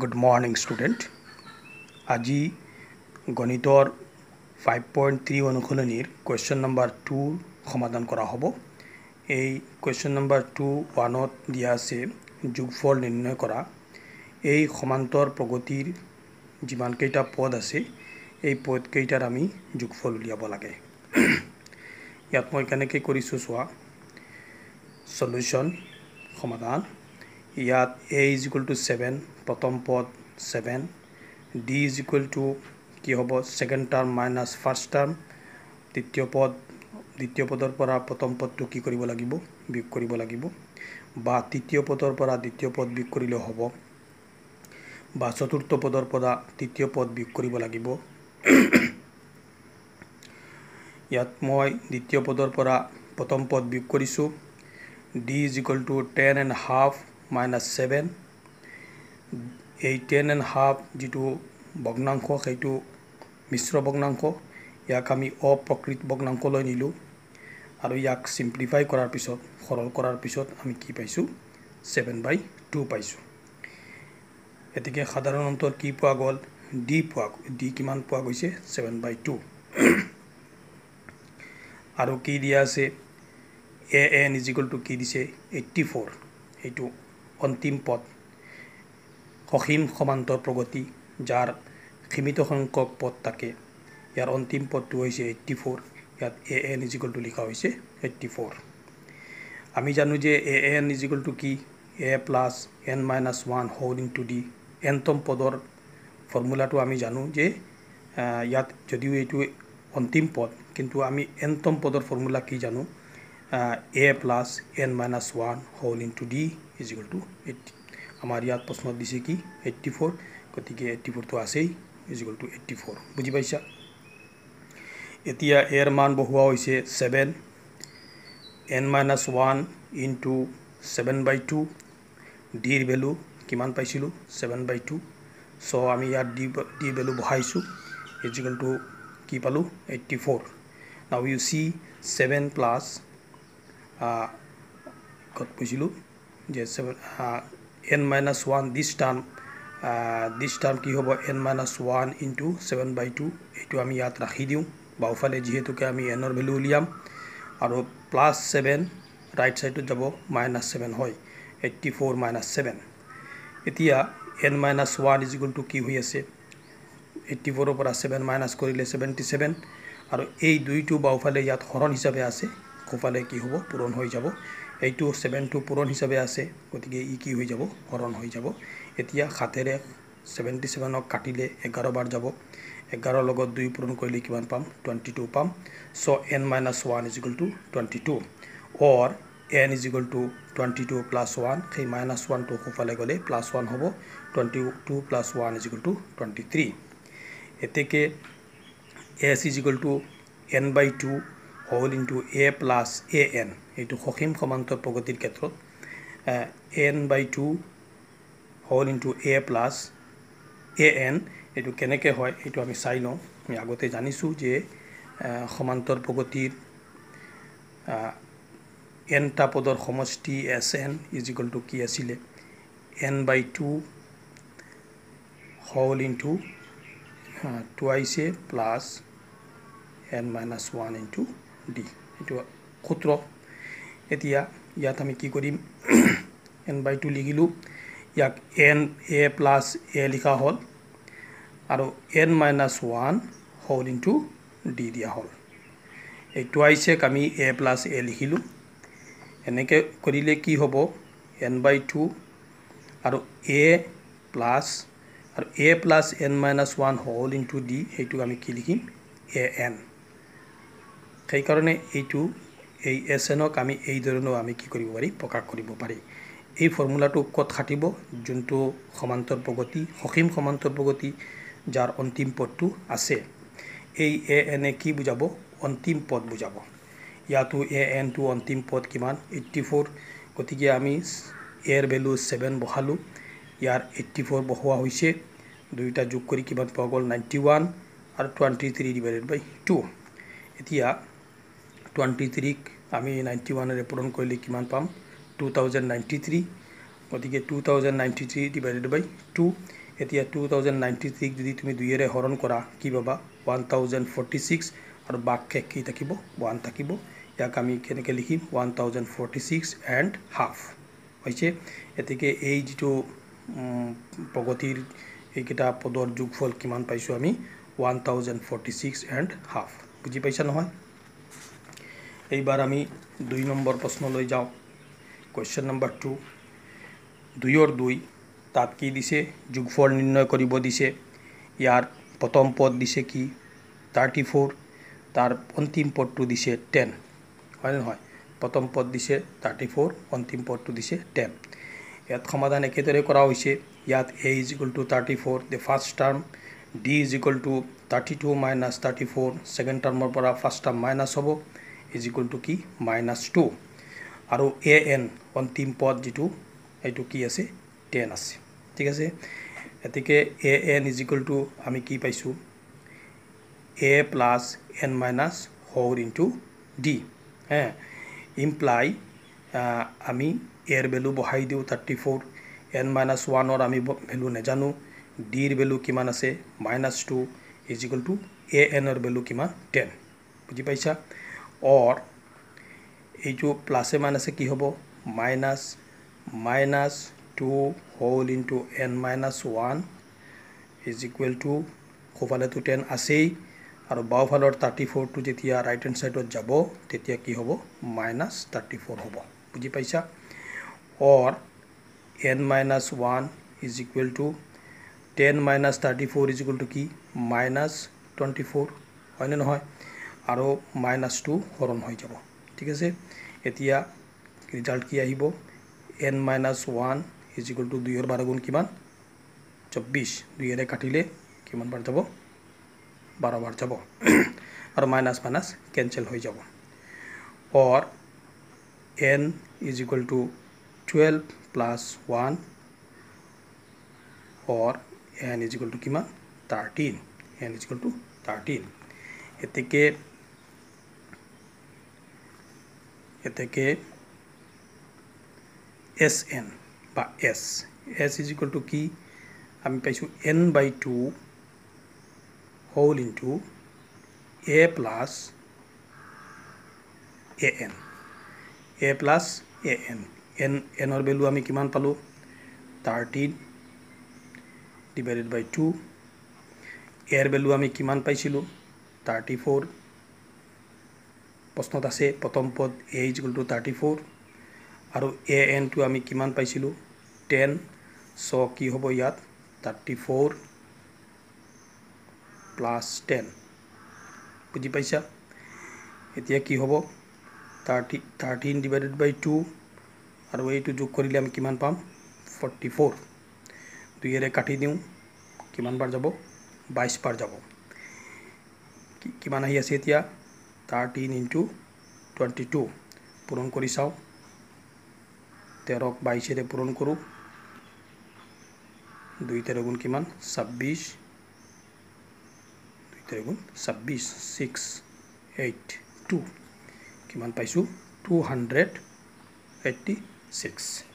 Good morning student আজি গণিতৰ five point three অনুশীলনীৰ কুৱেশ্যন নম্বৰ টু সমাধান কৰা হ'ব এই কুৱেশ্যন নম্বৰ টু ওৱানত দিয়া আছে যোগফল নিৰ্ণয় কৰা এই সমান্তৰ প্ৰগতিৰ যিমানকেইটা পদ আছে এই পদকেইটাৰ আমি যোগফল উলিয়াব লাগে ইয়াত মই কেনেকৈ কৰিছোঁ চোৱা চলিউশ্যন সমাধান ইয়াত a is equal to seven প্ৰথম পদ seven d is equal to কি হ'ব second term minus first term দ্বিতীয় পদ দ্বিতীয় পদৰ পৰা প্ৰথম পদটো কি কৰিব লাগিব বিয়োগ কৰিব লাগিব বা তৃতীয় পদৰ পৰা দ্বিতীয় পদ বিয়োগ কৰিলেও হ'ব বা চতুৰ্থ পদৰ পৰা তৃতীয় পদ বিয়োগ কৰিব লাগিব ইয়াত মই দ্বিতীয় পদৰ পৰা প্ৰথম পদ বিয়োগ কৰিছোঁ d is equal to ten and half minus seven এই টেন এণ্ড হাফ যিটো ভগ্নাংশ সেইটো মিশ্ৰ ভগ্নাংশ ইয়াক আমি অপ্ৰকৃত ভগ্নাংশলৈ নিলোঁ আৰু ইয়াক ছিম্প্লিফাই কৰাৰ পিছত সৰল কৰাৰ পিছত আমি কি পাইছোঁ ছেভেন বাই টু পাইছোঁ গতিকে সাধাৰণতে কি পোৱা গ'ল ডি পোৱা ডি কিমান পোৱা গৈছে ছেভেন বাই টু আৰু কি দিয়া আছে এ এন ইজিকুৱেল টু কি দিছে এইট্টি ফ'ৰ এইটো অন্তিম পথ সসীম সমান্তৰ প্ৰগতি যাৰ সীমিত সংখ্যক পথ থাকে ইয়াৰ অন্তিম পদটো হৈছে এইট্টি ফ'ৰ ইয়াত এ এন ইজিকলটো লিখা হৈছে এইট্টি ফ'ৰ আমি জানো যে এ এন ইজিকলটো কি a plus n minus one হ'ল ইন টু ডি এনটম পদৰ ফৰ্মুলাটো আমি জানো যে ইয়াত যদিও এইটো অন্তিম পদ কিন্তু আমি এনটম পদৰ ফৰ্মুলা কি জানো a plus n minus 1 whole into d is equal to 80. Amar yad pasmat di se ki 84. Kati ke 84 to ase is equal to 84. Buji bai sha. Etia air man bohua hoi se 7. n minus 1 into 7 by 2. D value kiman pai shilu 7 by 2. So ami yad d, d value bohai shu is equal to ki palu 84. Now you see 7 plus 84. ক'ত পাইছিলোঁ যে seven n minus one this term this term কি হ'ব n minus one into seven by two এইটো আমি ইয়াত ৰাখি দিওঁ বাওঁফালে যিহেতুকে আমি এনৰ ভেলু উলিয়াম আৰু প্লাছ চেভেন ৰাইট ছাইডত যাব মাইনাছ চেভেন হয় এইট্টি ফ'ৰ মাইনাছ চেভেন এতিয়া এন মাইনাছ ওৱান ইজিকুলটো কি হৈ আছে এইট্টি ফ'ৰৰ পৰা চেভেন মাইনাছ কৰিলে চেভেণ্টি চেভেন আৰু এই দুইটো বাওঁফালে ইয়াত হৰণ হিচাপে আছে কোপালে কি হ'ব পূৰণ হৈ যাব এইটো ছেভেনটো পূৰণ হিচাপে আছে গতিকে ই কি হৈ যাব হৰণ হৈ যাব এতিয়া সাতেৰে ছেভেণ্টি ছেভেনক কাটিলে এঘাৰবাৰ যাব এঘাৰৰ লগত দুই পূৰণ কৰিলে কিমান পাম টুৱেণ্টি টু পাম চ' n minus one is equal to twenty two or n is equal to twenty two plus one সেই মাইনাছ ওৱানটো সোঁফালে গ'লে প্লাছ ওৱান হ'ব twenty two plus one is equal to twenty three এতেকে S is equal to n by two whole into a plus a n এইটো সসীম সমান্তৰ প্ৰগতিৰ ক্ষেত্ৰত n by two whole into a plus a n এইটো কেনেকৈ হয় এইটো আমি চাই লওঁ আমি আগতে জানিছোঁ যে সমান্তৰ প্ৰগতিৰ এনটা পদৰ সমষ্টি এছ এন ইজিকলটো কি আছিলে n by two whole into twice a plus n minus one into d এইটো সূত্ৰ এতিয়া ইয়াত আমি কি কৰিম এন বাই টু লিখিলোঁ ইয়াক এন এ প্লাছ এ লিখা হ'ল আৰু এন মাইনাছ ওৱান হ'ল ইনটু ডি দিয়া হ'ল এই টুৱাইছেক আমি এ প্লাছ এ লিখিলোঁ এনেকৈ কৰিলে কি হ'ব এন বাই টু আৰু এ প্লাছ আৰু a plus n minus one হ'ল ইনটু ডি সেইটোক আমি কি লিখিম এ এন সেইকাৰণে এইটো এই এছ এনক আমি এই ধৰণেও আমি কি কৰিব পাৰি প্ৰকাশ কৰিব পাৰি এই ফৰ্মুলাটো ক'ত খাটিব যোনটো সমান্তৰ প্ৰগতি সসীম সমান্তৰ প্ৰগতি যাৰ অন্তিম পদটো আছে এই এ এনে কি বুজাব অন্তিম পদ বুজাব ইয়াতো এ এনটো অন্তিম পদ কিমান এইট্টি ফ'ৰ গতিকে আমি এৰ ভেলু ছেভেন বহালোঁ ইয়াৰ এইট্টি ফ'ৰ বহোৱা হৈছে দুয়োটা যোগ কৰি কিমান পোৱা গ'ল নাইণ্টি ওৱান আৰু twenty three divided by two এতিয়া টুৱেণ্টি থ্ৰীক আমি নাইণ্টি ওৱানেৰে পূৰণ কৰিলে কিমান পাম টু থাউজেণ্ড নাইণ্টি থ্ৰী গতিকে two thousand ninety three divided by two এতিয়া টু থাউজেণ্ড নাইণ্টি থ্ৰীক যদি তুমি দুয়েৰে হৰণ কৰা কি পাবা ওৱান থাউজেণ্ড ফৰ্টি ছিক্স আৰু বাক শেষ কি থাকিব ওৱান থাকিব ইয়াক আমি কেনেকৈ লিখিম one thousand forty six and half হৈছে গতিকে এই যিটো প্ৰগতিৰ এইকেইটা পদৰ যোগফল কিমান পাইছোঁ আমি one thousand forty six and half বুজি পাইছা নহয় এইবাৰ আমি দুই নম্বৰ প্ৰশ্নলৈ যাওঁ কুৱেশ্যন নম্বৰ টু দুয়ৰ দুই তাত কি দিছে যোগফল নিৰ্ণয় কৰিব দিছে ইয়াৰ প্ৰথম পদ দিছে কি থাৰ্টি ফ'ৰ তাৰ অন্তিম পদটো দিছে টেন হয় নহয় প্ৰথম পদ দিছে থাৰ্টি ফ'ৰ অন্তিম পদটো দিছে টেন ইয়াত সমাধান একেদৰে কৰা হৈছে ইয়াত a is equal to thirty four the first term d is equal to thirty two minus thirty four second টাৰ্মৰ পৰা ফাৰ্ষ্ট টাৰ্ম মাইনাছ হ'ব ইজ ইকুৱেল টু কি মাইনাছ টু আৰু এ এন অন্তিম পদ যিটো এইটো কি আছে টেন আছে ঠিক আছে গতিকে a n is equal to আমি কি পাইছোঁ এ প্লাছ এন মাইনাছ হৰ ইন টু ডি হে ইমপ্লাই আমি এৰ ভেলু বঢ়াই দিওঁ থাৰ্টি ফ'ৰ এন মাইনাছ ওৱানৰ আমি ভেলু নাজানো ডিৰ ভেলু কিমান আছে minus two is equal to a এনৰ ভেলু কিমান টেন বুজি পাইছা অৰ এইটো প্লাছে মাইনাছে কি হ'ব মাইনাছ মাইনাছ টু হ'ল into n minus one is equal to সোঁফালেতো টেন আছেই আৰু বাওঁফালৰ থাৰ্টি ফ'ৰটো যেতিয়া ৰাইট হেণ্ড ছাইডত যাব তেতিয়া কি হ'ব মাইনাছ থাৰ্টি ফ'ৰ হ'ব বুজি পাইছা or n minus one is equal to ten minus thirty four is equal to কি মাইনাছ টুৱেণ্টি ফ'ৰ হয়নে নহয় আৰু টু হৰণ হৈ যাব ঠিক আছে এতিয়া ৰিজাল্ট কি আহিব n minus one is equal to দুইৰ বাৰ গুণ কিমান চৌব্বিছ দুইৰে কাটিলে কিমান বাৰ যাব বাৰ বাৰ যাব আৰু মাইনাছ মাইনাছ কেঞ্চেল হৈ যাব or n is equal to twelve plus one or n is equal to কিমান thirteen n is equal to thirteen এতিকে থেকে এস এন বা এস এস ইজ ইকুয়াল টু কি আমি পাইছো n by two whole into a plus a n a plus a n n এনৰ ভেলু আমি কিমান পালোঁ থাৰ্টিন ডিভাইডেড বাই টু এৰ ভেলু আমি কিমান পাইছিলোঁ থাৰ্টি ফ'ৰ প্ৰশ্নত আছে প্ৰথম পদ a is equal to thirty four আৰু এ এনটো আমি কিমান পাইছিলোঁ টেন ছ' কি হ'ব ইয়াত থাৰ্টি ফ'ৰ প্লাছ টেন বুজি পাইছা এতিয়া কি হ'ব thirty thirteen divided by two আৰু এইটো যোগ কৰিলে আমি কিমান পাম ফৰ্টি ফ'ৰ দুয়েৰে কাটি দিওঁ কিমানবাৰ যাব বাইছ বাইছবাৰ যাব কিমান আহি আছে এতিয়া 13 ইনটু টুৱেণ্টি টু পূৰণ কৰি চাওঁ তেৰক বাইছেৰে পূৰণ কৰোঁ দুই তেৰ গুণ কিমান ছাব্বিছ দুই তেৰ গুণ ছাব্বিছ ছিক্স এইট টু কিমান পাইছোঁ টু হাণ্ড্ৰেড এইটি ছিক্স